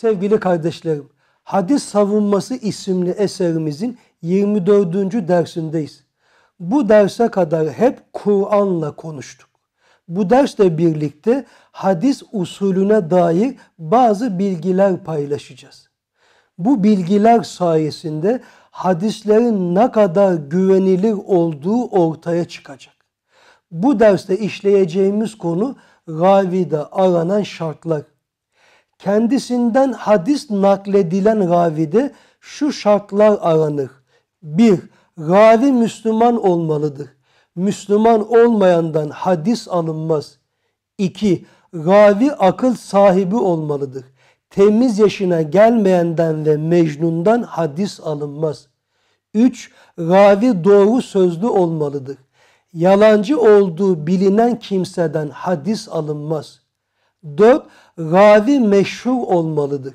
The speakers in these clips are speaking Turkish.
Sevgili kardeşlerim, Hadis Savunması isimli eserimizin 24. dersindeyiz. Bu derse kadar hep Kur'an'la konuştuk. Bu dersle birlikte hadis usulüne dair bazı bilgiler paylaşacağız. Bu bilgiler sayesinde hadislerin ne kadar güvenilir olduğu ortaya çıkacak. Bu derste işleyeceğimiz konu ravide aranan şartlar kendisinden hadis nakledilen ravide şu şartlar aranır. Bir, ravi Müslüman olmalıdır. Müslüman olmayandan hadis alınmaz. İki, ravi akıl sahibi olmalıdır. Temiz yaşına gelmeyenden ve mecnundan hadis alınmaz. Üç, ravi doğru sözlü olmalıdır. Yalancı olduğu bilinen kimseden hadis alınmaz.'' 4. Ravi meşhur olmalıdır.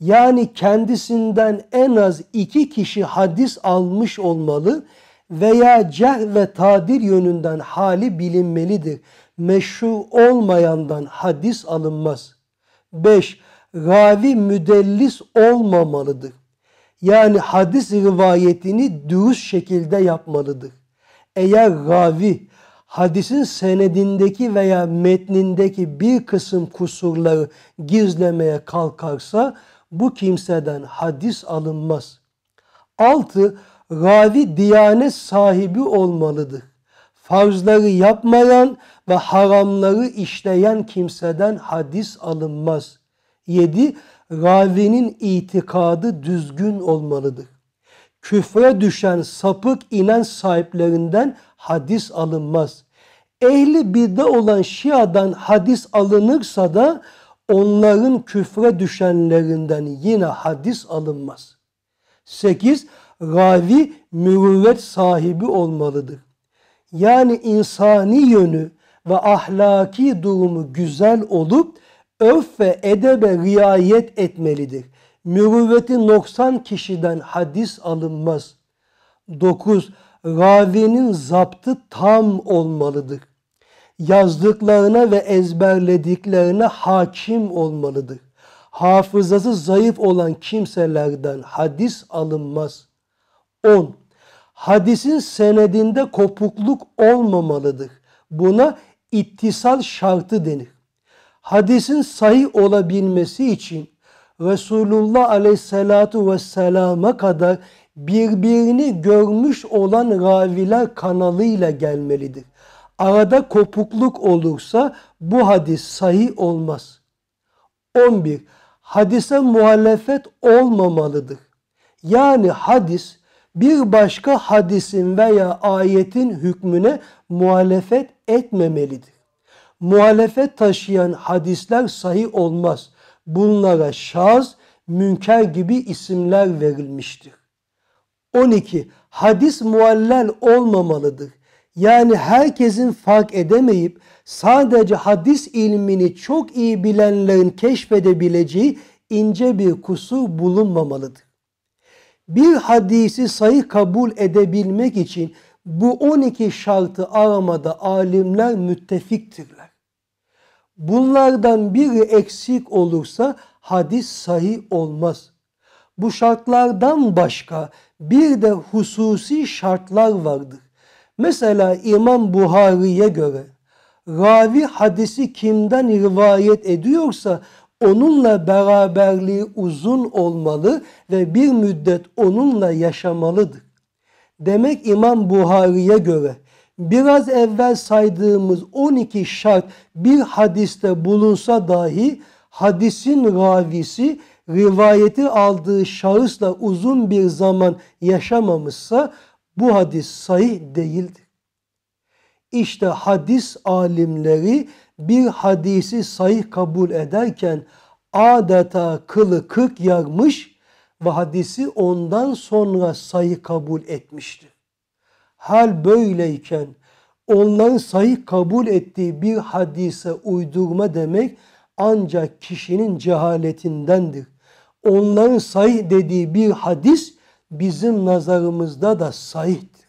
Yani kendisinden en az iki kişi hadis almış olmalı veya ceh ve tadir yönünden hali bilinmelidir. Meşhur olmayandan hadis alınmaz. 5. Ravi müdellis olmamalıdır. Yani hadis rivayetini dürüst şekilde yapmalıdır. Eğer ravi hadisin senedindeki veya metnindeki bir kısım kusurları gizlemeye kalkarsa bu kimseden hadis alınmaz. 6. Ravi diyanet sahibi olmalıdır. Farzları yapmayan ve haramları işleyen kimseden hadis alınmaz. 7. Ravinin itikadı düzgün olmalıdır. Küfre düşen sapık inen sahiplerinden hadis alınmaz. Ehli bid'e olan Şia'dan hadis alınırsa da onların küfre düşenlerinden yine hadis alınmaz. 8. Ravi mürüvvet sahibi olmalıdır. Yani insani yönü ve ahlaki durumu güzel olup örf ve edebe riayet etmelidir. Mürüvveti noksan kişiden hadis alınmaz. 9 ravinin zaptı tam olmalıdır. Yazdıklarına ve ezberlediklerine hakim olmalıdır. Hafızası zayıf olan kimselerden hadis alınmaz. 10. Hadisin senedinde kopukluk olmamalıdır. Buna ittisal şartı denir. Hadisin sahih olabilmesi için Resulullah aleyhissalatu vesselama kadar birbirini görmüş olan raviler kanalıyla gelmelidir. Arada kopukluk olursa bu hadis sahi olmaz. 11. Hadise muhalefet olmamalıdır. Yani hadis bir başka hadisin veya ayetin hükmüne muhalefet etmemelidir. Muhalefet taşıyan hadisler sahi olmaz. Bunlara şaz, münker gibi isimler verilmiştir. 12. Hadis muallel olmamalıdır. Yani herkesin fark edemeyip sadece hadis ilmini çok iyi bilenlerin keşfedebileceği ince bir kusur bulunmamalıdır. Bir hadisi sayı kabul edebilmek için bu 12 şartı aramada alimler müttefiktirler. Bunlardan biri eksik olursa hadis sahih olmaz. Bu şartlardan başka bir de hususi şartlar vardır. Mesela İmam Buhari'ye göre ravi hadisi kimden rivayet ediyorsa onunla beraberliği uzun olmalı ve bir müddet onunla yaşamalıdır. Demek İmam Buhari'ye göre biraz evvel saydığımız 12 şart bir hadiste bulunsa dahi hadisin ravisi rivayeti aldığı şahısla uzun bir zaman yaşamamışsa bu hadis sahih değildir. İşte hadis alimleri bir hadisi sahih kabul ederken adeta kılı kırk yarmış ve hadisi ondan sonra sahih kabul etmişti. Hal böyleyken onların sahih kabul ettiği bir hadise uydurma demek ancak kişinin cehaletindendir onların sahih dediği bir hadis bizim nazarımızda da sahihtir.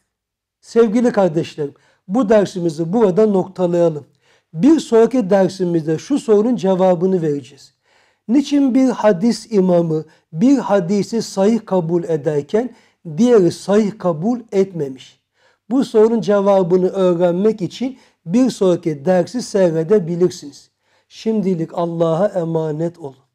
Sevgili kardeşlerim bu dersimizi burada noktalayalım. Bir sonraki dersimizde şu sorunun cevabını vereceğiz. Niçin bir hadis imamı bir hadisi sahih kabul ederken diğeri sahih kabul etmemiş? Bu sorunun cevabını öğrenmek için bir sonraki dersi seyredebilirsiniz. Şimdilik Allah'a emanet olun.